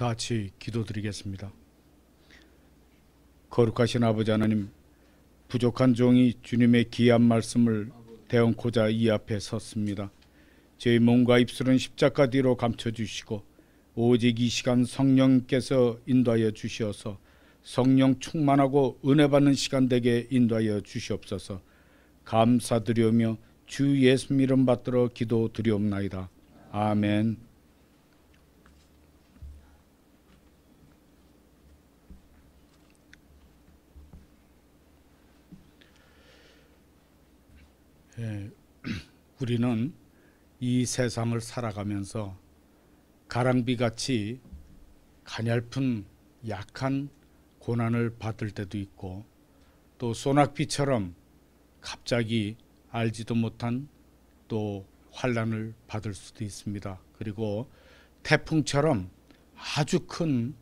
다 같이 기도드리겠습니다. 거룩하신 아버지 하나님, 부족한 종이 주님의 귀한 말씀을 대언코자 이 앞에 섰습니다. 제 몸과 입술은 십자가 뒤로 감춰주시고 오직 이 시간 성령께서 인도하여 주시어서 성령 충만하고 은혜받는 시간 되게 인도하여 주시옵소서 감사드리며 주 예수 이름 받들어 기도드리옵나이다. 아멘 에, 예, 우리는 이 세상을 살아가면서 가랑비 같이 가냘픈 약한 고난을 받을 때도 있고 또 소낙비처럼 갑자기 알지도 못한 또 환란을 받을 수도 있습니다. 그리고 태풍처럼 아주 큰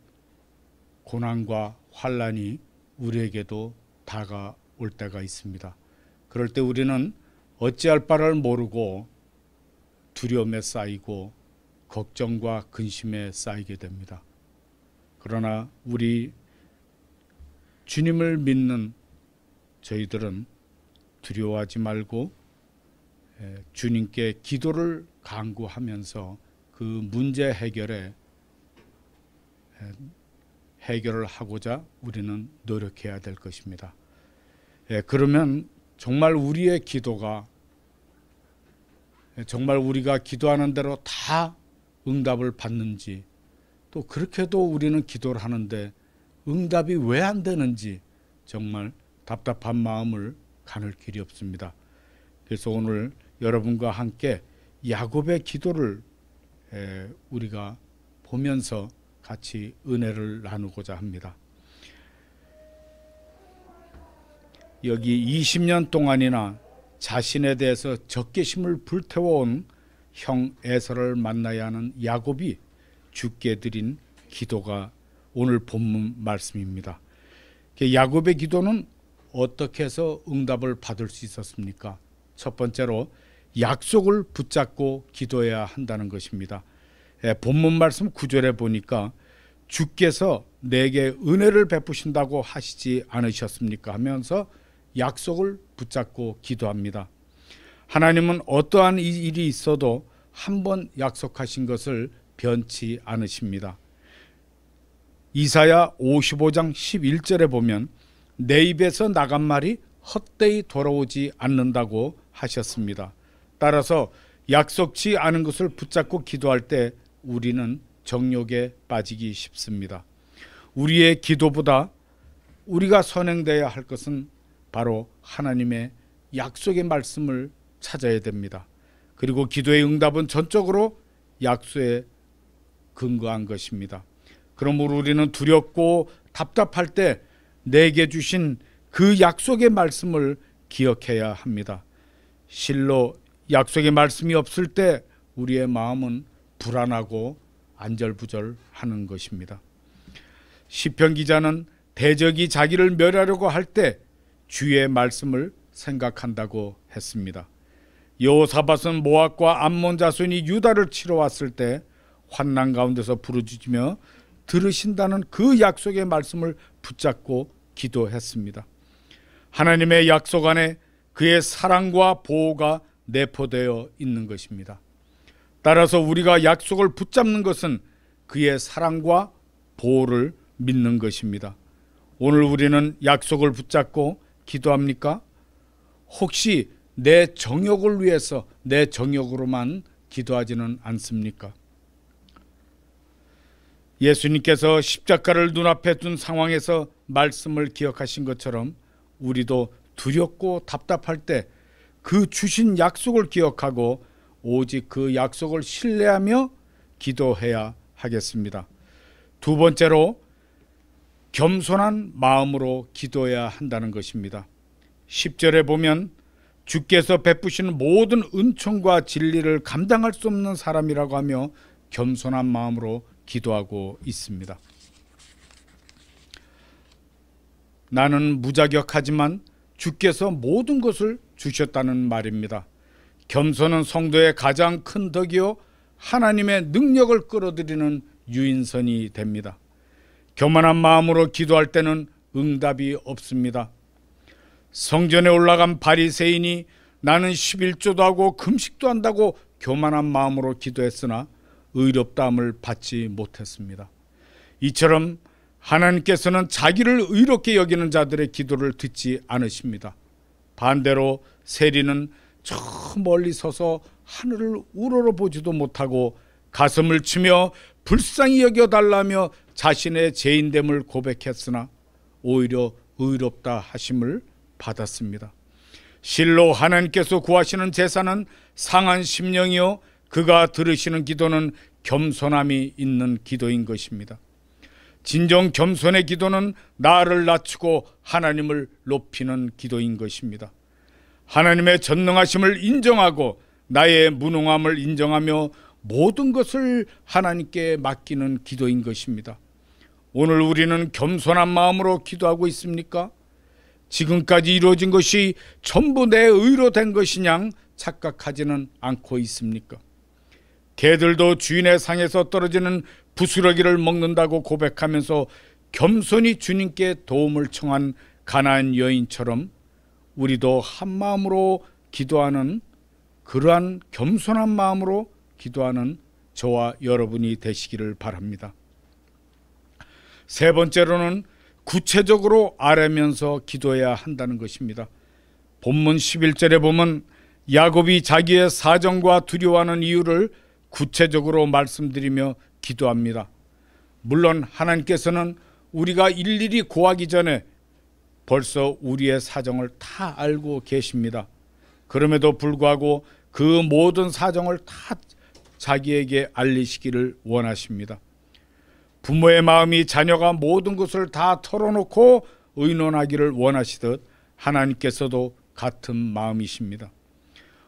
고난과 환란이 우리에게도 다가올 때가 있습니다. 그럴 때 우리는 어찌할 바를 모르고 두려움에 쌓이고 걱정과 근심에 쌓이게 됩니다. 그러나 우리 주님을 믿는 저희들은 두려워하지 말고 주님께 기도를 강구하면서 그 문제 해결에 해결을 하고자 우리는 노력해야 될 것입니다. 그러면 정말 우리의 기도가 예, 정말 우리가 기도하는 대로 다 응답을 받는지 또 그렇게도 우리는 기도를 하는데 응답이 왜 안 되는지 정말 답답한 마음을 가눌 길이 없습니다. 그래서 오늘 여러분과 함께 야곱의 기도를 예, 우리가 보면서 같이 은혜를 나누고자 합니다. 여기 20년 동안이나 자신에 대해서 적개심을 불태워온 형 에서를 만나야 하는 야곱이 주께 드린 기도가 오늘 본문 말씀입니다. 그 야곱의 기도는 어떻게 해서 응답을 받을 수 있었습니까? 첫 번째로 약속을 붙잡고 기도해야 한다는 것입니다. 예, 본문 말씀 9절에 보니까 주께서 내게 은혜를 베푸신다고 하시지 않으셨습니까? 하면서 약속을 붙잡고 기도합니다. 하나님은 어떠한 일이 있어도 한 번 약속하신 것을 변치 않으십니다. 이사야 55장 11절에 보면 내 입에서 나간 말이 헛되이 돌아오지 않는다고 하셨습니다. 따라서 약속치 않은 것을 붙잡고 기도할 때 우리는 정욕에 빠지기 쉽습니다. 우리의 기도보다 우리가 선행되어야 할 것은 바로 하나님의 약속의 말씀을 찾아야 됩니다. 그리고 기도의 응답은 전적으로 약속에 근거한 것입니다. 그러므로 우리는 두렵고 답답할 때 내게 주신 그 약속의 말씀을 기억해야 합니다. 실로 약속의 말씀이 없을 때 우리의 마음은 불안하고 안절부절하는 것입니다. 시편 기자는 대적이 자기를 멸하려고 할때 주의 말씀을 생각한다고 했습니다. 여호사밧은 모압과 암몬 자손이 유다를 치러 왔을 때 환난 가운데서 부르짖으며 들으신다는 그 약속의 말씀을 붙잡고 기도했습니다. 하나님의 약속 안에 그의 사랑과 보호가 내포되어 있는 것입니다. 따라서 우리가 약속을 붙잡는 것은 그의 사랑과 보호를 믿는 것입니다. 오늘 우리는 약속을 붙잡고 기도합니까? 혹시 내 정욕을 위해서 내 정욕으로만 기도하지는 않습니까? 예수님께서 십자가를 눈앞에 둔 상황에서 말씀을 기억하신 것처럼 우리도 두렵고 답답할 때 그 주신 약속을 기억하고 오직 그 약속을 신뢰하며 기도해야 하겠습니다. 두 번째로 겸손한 마음으로 기도해야 한다는 것입니다. 10절에 보면 주께서 베푸시는 모든 은총과 진리를 감당할 수 없는 사람이라고 하며 겸손한 마음으로 기도하고 있습니다. 나는 무자격하지만 주께서 모든 것을 주셨다는 말입니다. 겸손은 성도의 가장 큰 덕이요 하나님의 능력을 끌어들이는 유인선이 됩니다. 교만한 마음으로 기도할 때는 응답이 없습니다. 성전에 올라간 바리새인이 나는 11조도 하고 금식도 한다고 교만한 마음으로 기도했으나 의롭다함을 받지 못했습니다. 이처럼 하나님께서는 자기를 의롭게 여기는 자들의 기도를 듣지 않으십니다. 반대로 세리는 저 멀리 서서 하늘을 우러러 보지도 못하고 가슴을 치며 불쌍히 여겨달라며 자신의 죄인됨을 고백했으나 오히려 의롭다 하심을 받았습니다. 실로 하나님께서 구하시는 제사는 상한 심령이요 그가 들으시는 기도는 겸손함이 있는 기도인 것입니다. 진정 겸손의 기도는 나를 낮추고 하나님을 높이는 기도인 것입니다. 하나님의 전능하심을 인정하고 나의 무능함을 인정하며 모든 것을 하나님께 맡기는 기도인 것입니다. 오늘 우리는 겸손한 마음으로 기도하고 있습니까? 지금까지 이루어진 것이 전부 내 의로 된 것이냐 착각하지는 않고 있습니까? 개들도 주인의 상에서 떨어지는 부스러기를 먹는다고 고백하면서 겸손히 주님께 도움을 청한 가나 여인처럼 우리도 한 마음으로 기도하는 그러한 겸손한 마음으로 기도하는 저와 여러분이 되시기를 바랍니다. 세 번째로는 구체적으로 알면서 기도해야 한다는 것입니다. 본문 11절에 보면 야곱이 자기의 사정과 두려워하는 이유를 구체적으로 말씀드리며 기도합니다. 물론 하나님께서는 우리가 일일이 고하기 전에 벌써 우리의 사정을 다 알고 계십니다. 그럼에도 불구하고 그 모든 사정을 다 자기에게 알리시기를 원하십니다. 부모의 마음이 자녀가 모든 것을 다 털어놓고 의논하기를 원하시듯 하나님께서도 같은 마음이십니다.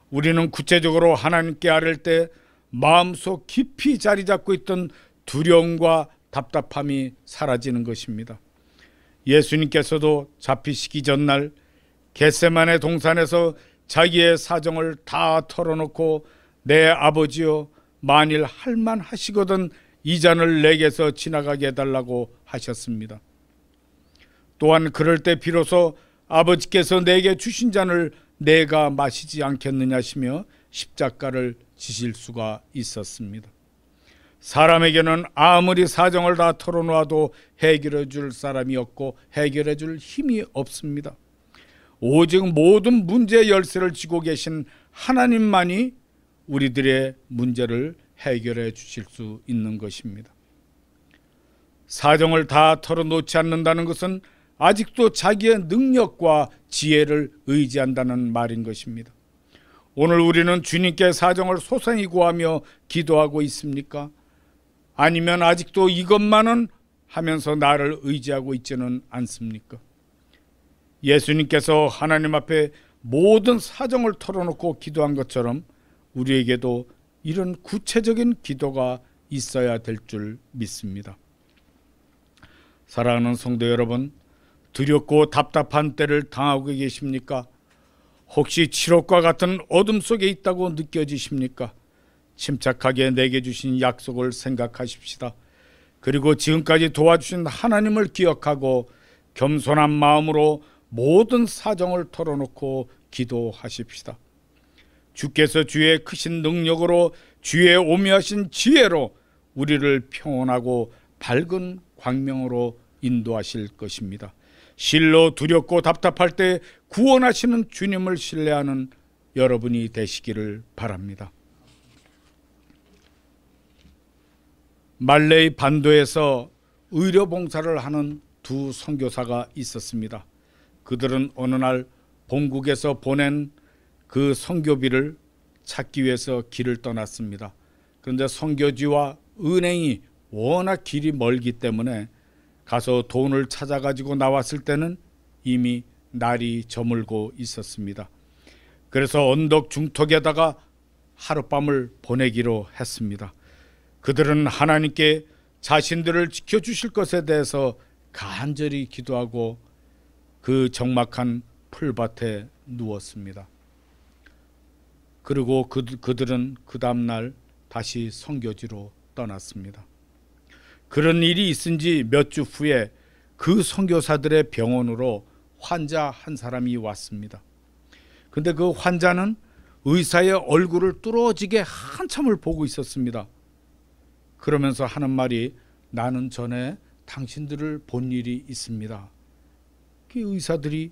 우리는 구체적으로 하나님께 아랠 때 마음속 깊이 자리 잡고 있던 두려움과 답답함이 사라지는 것입니다. 예수님께서도 잡히시기 전날 겟세만의 동산에서 자기의 사정을 다 털어놓고 내 아버지여 만일 할만 하시거든 이 잔을 내게서 지나가게 해달라고 하셨습니다. 또한 그럴 때 비로소 아버지께서 내게 주신 잔을 내가 마시지 않겠느냐시며 십자가를 지실 수가 있었습니다. 사람에게는 아무리 사정을 다 털어놓아도 해결해 줄 사람이 없고 해결해 줄 힘이 없습니다. 오직 모든 문제의 열쇠를 쥐고 계신 하나님만이 우리들의 문제를 해결해 주실 수 있는 것입니다. 사정을 다 털어놓지 않는다는 것은 아직도 자기의 능력과 지혜를 의지한다는 말인 것입니다. 오늘 우리는 주님께 사정을 소생히 구하며 기도하고 있습니까? 아니면 아직도 이것만은 하면서 나를 의지하고 있지는 않습니까? 예수님께서 하나님 앞에 모든 사정을 털어놓고 기도한 것처럼 우리에게도 이런 구체적인 기도가 있어야 될 줄 믿습니다. 사랑하는 성도 여러분, 두렵고 답답한 때를 당하고 계십니까? 혹시 칠옥과 같은 어둠 속에 있다고 느껴지십니까? 침착하게 내게 주신 약속을 생각하십시다. 그리고 지금까지 도와주신 하나님을 기억하고 겸손한 마음으로 모든 사정을 털어놓고 기도하십시다. 주께서 주의 크신 능력으로 주의 오묘하신 지혜로 우리를 평온하고 밝은 광명으로 인도하실 것입니다. 실로 두렵고 답답할 때 구원하시는 주님을 신뢰하는 여러분이 되시기를 바랍니다. 말레이 반도에서 의료 봉사를 하는 두 선교사가 있었습니다. 그들은 어느 날 본국에서 보낸 그성교비를 찾기 위해서 길을 떠났습니다. 그런데 선교지와 은행이 워낙 길이 멀기 때문에 가서 돈을 찾아가지고 나왔을 때는 이미 날이 저물고 있었습니다. 그래서 언덕 중턱에다가 하룻밤을 보내기로 했습니다. 그들은 하나님께 자신들을 지켜주실 것에 대해서 간절히 기도하고 그 적막한 풀밭에 누웠습니다. 그리고 그, 그들은 그 다음날 다시 선교지로 떠났습니다. 그런 일이 있은 지몇 주 후에 그 선교사들의 병원으로 환자 한 사람이 왔습니다. 근데 그 환자는 의사의 얼굴을 뚫어지게 한참을 보고 있었습니다. 그러면서 하는 말이 나는 전에 당신들을 본 일이 있습니다. 그 의사들이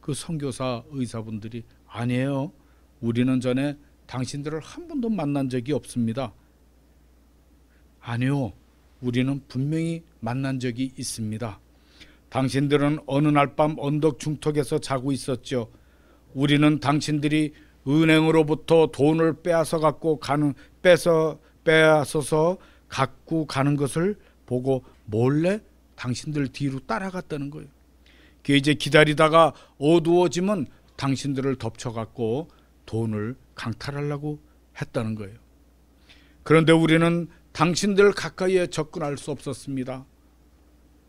그 선교사 의사분들이 아니에요. 우리는 전에 당신들을 한 번도 만난 적이 없습니다. 아니요. 우리는 분명히 만난 적이 있습니다. 당신들은 어느 날 밤 언덕 중턱에서 자고 있었죠. 우리는 당신들이 은행으로부터 돈을 빼앗아 갖고 가는 빼서 빼앗아서 갖고 가는 것을 보고 몰래 당신들 뒤로 따라갔다는 거예요. 그 이제 기다리다가 어두워지면 당신들을 덮쳐 갖고 돈을 강탈하려고 했다는 거예요. 그런데 우리는 당신들 가까이에 접근할 수 없었습니다.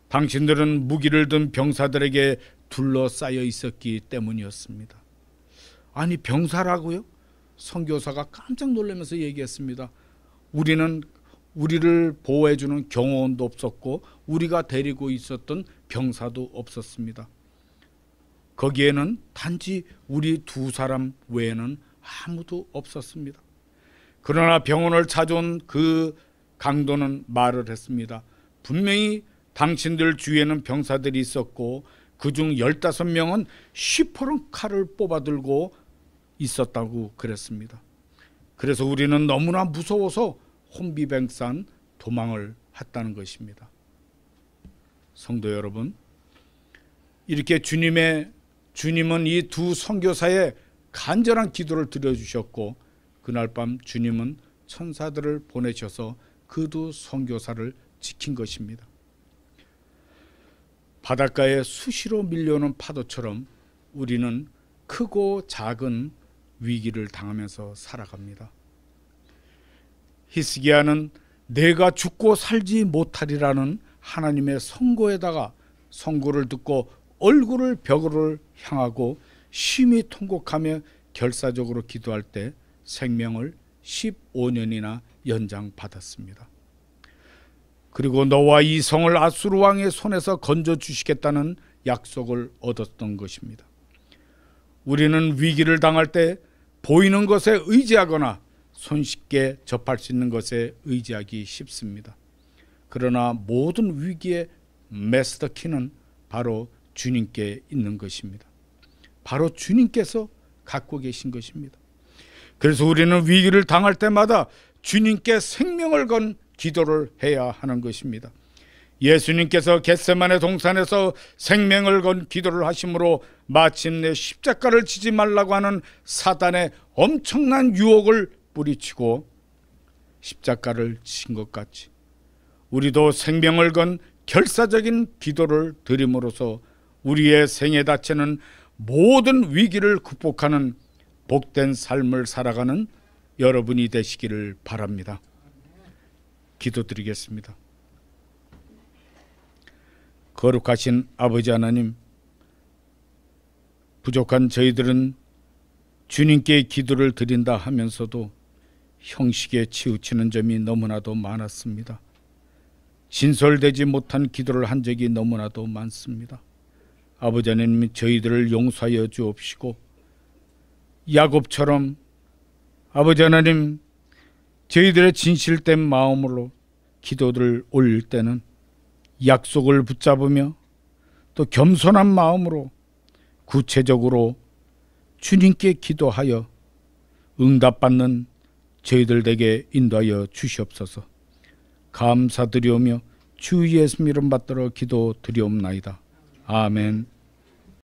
당신들은 무기를 든 병사들에게 둘러싸여 있었기 때문이었습니다. 아니 병사라고요? 선교사가 깜짝 놀라면서 얘기했습니다. 우리는 우리를 보호해주는 경호원도 없었고 우리가 데리고 있었던 병사도 없었습니다. 거기에는 단지 우리 두 사람 외에는 아무도 없었습니다. 그러나 병원을 찾아온 그 강도는 말을 했습니다. 분명히 당신들 주위에는 병사들이 있었고 그 중 15명은 시퍼런 칼을 뽑아들고 있었다고 그랬습니다. 그래서 우리는 너무나 무서워서 혼비뱅산 도망을 했다는 것입니다. 성도 여러분, 이렇게 주님의 주님은 이 두 선교사의 간절한 기도를 들려주셨고 그날 밤 주님은 천사들을 보내셔서 그 두 선교사를 지킨 것입니다. 바닷가에 수시로 밀려오는 파도처럼 우리는 크고 작은 위기를 당하면서 살아갑니다. 히스기야는 내가 죽고 살지 못하리라는 하나님의 선고에다가 선고를 듣고 얼굴을 벽으로 향하고 심히 통곡하며 결사적으로 기도할 때 생명을 15년이나 연장받았습니다. 그리고 너와 이성을 아수르 왕의 손에서 건져 주시겠다는 약속을 얻었던 것입니다. 우리는 위기를 당할 때 보이는 것에 의지하거나 손쉽게 접할 수 있는 것에 의지하기 쉽습니다. 그러나 모든 위기의 메스터 키는 바로 주님께 있는 것입니다. 바로 주님께서 갖고 계신 것입니다. 그래서 우리는 위기를 당할 때마다 주님께 생명을 건 기도를 해야 하는 것입니다. 예수님께서 겟세만의 동산에서 생명을 건 기도를 하심으로 마침내 십자가를 지지 말라고 하는 사단의 엄청난 유혹을 뿌리치고 십자가를 친것 같이 우리도 생명을 건 결사적인 기도를 드림으로써 우리의 생애자체는 모든 위기를 극복하는 복된 삶을 살아가는 여러분이 되시기를 바랍니다. 기도드리겠습니다. 거룩하신 아버지 하나님, 부족한 저희들은 주님께 기도를 드린다 하면서도 형식에 치우치는 점이 너무나도 많았습니다. 진솔되지 못한 기도를 한 적이 너무나도 많습니다. 아버지 하나님 저희들을 용서하여 주옵시고 야곱처럼 아버지 하나님 저희들의 진실된 마음으로 기도를 올릴 때는 약속을 붙잡으며 또 겸손한 마음으로 구체적으로 주님께 기도하여 응답받는 저희들 에게 인도하여 주시옵소서 감사드리오며 주 예수 이름 받들어 기도드리옵나이다. 아멘.